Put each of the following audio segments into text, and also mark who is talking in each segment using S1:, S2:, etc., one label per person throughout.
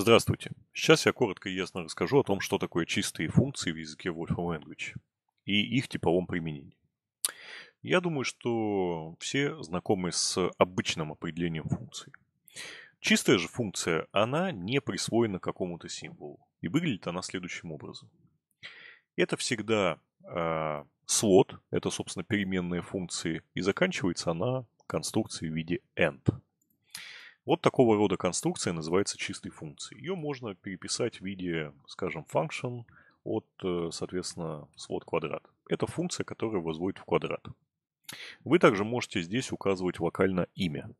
S1: Здравствуйте. Сейчас я коротко и ясно расскажу о том, что такое чистые функции в языке Wolfram Language и их типовом применении. Я думаю, что все знакомы с обычным определением функции. Чистая же функция, она не присвоена какому-то символу. И выглядит она следующим образом. Это всегда э, слот, это, собственно, переменные функции, и заканчивается она конструкцией в виде end – вот такого рода конструкция называется чистой функцией. Ее можно переписать в виде, скажем, function от, э, соответственно, свод квадрат. Это функция, которая возводит в квадрат. Вы также можете здесь указывать локально имя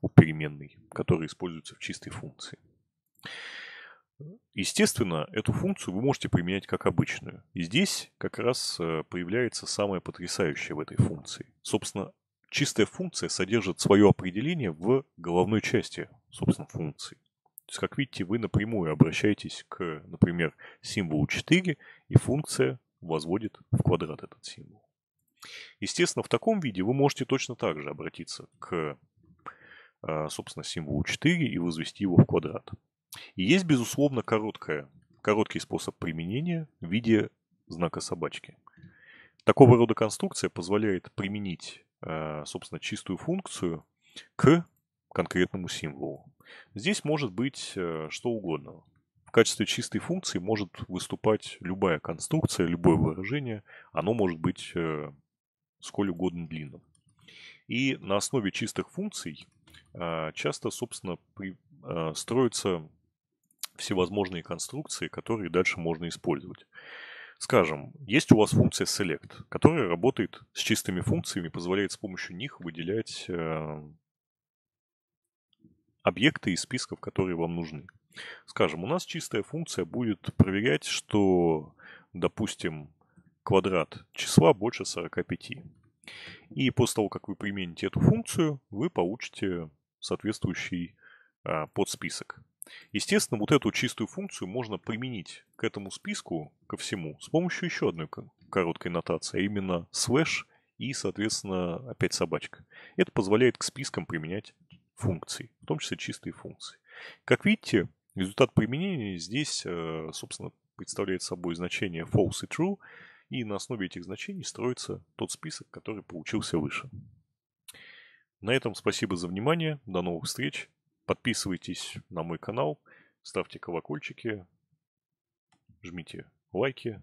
S1: у переменной, которая используется в чистой функции. Естественно, эту функцию вы можете применять как обычную. И здесь как раз э, появляется самое потрясающее в этой функции. Собственно, чистая функция содержит свое определение в головной части, собственно, функции. То есть, как видите, вы напрямую обращаетесь к, например, символу 4, и функция возводит в квадрат этот символ. Естественно, в таком виде вы можете точно так же обратиться к, а, собственно, символу 4 и возвести его в квадрат. И есть, безусловно, короткая, короткий способ применения в виде знака собачки. Такого рода конструкция позволяет применить Э, собственно, чистую функцию к конкретному символу. Здесь может быть э, что угодно. В качестве чистой функции может выступать любая конструкция, любое выражение. Оно может быть э, сколь угодно длинным. И на основе чистых функций часто, собственно, строятся всевозможные конструкции, которые дальше можно использовать. Скажем, есть у вас функция select, которая работает с чистыми функциями, позволяет с помощью них выделять э, объекты из списков, которые вам нужны. Скажем, у нас чистая функция будет проверять, что, допустим, квадрат числа больше 45. И после того, как вы примените эту функцию, вы получите соответствующий э, подсписок. Естественно, вот эту чистую функцию можно применить к этому списку, ко всему, с помощью еще одной короткой нотации, а именно слэш и, соответственно, опять собачка. Это позволяет к спискам применять функции, в том числе чистые функции. Как видите, результат применения здесь, э, собственно, представляет собой значение false и true, и на основе этих значений строится тот список, который получился выше. На этом спасибо за внимание, до новых встреч, Подписывайтесь на мой канал, ставьте колокольчики, жмите лайки,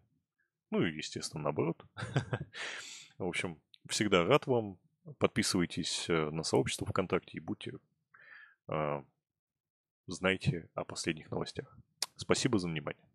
S1: ну и, естественно, наоборот. В общем, всегда рад вам. Подписывайтесь э, на сообщество ВКонтакте и будьте... Э, знайте о последних новостях. Спасибо за внимание.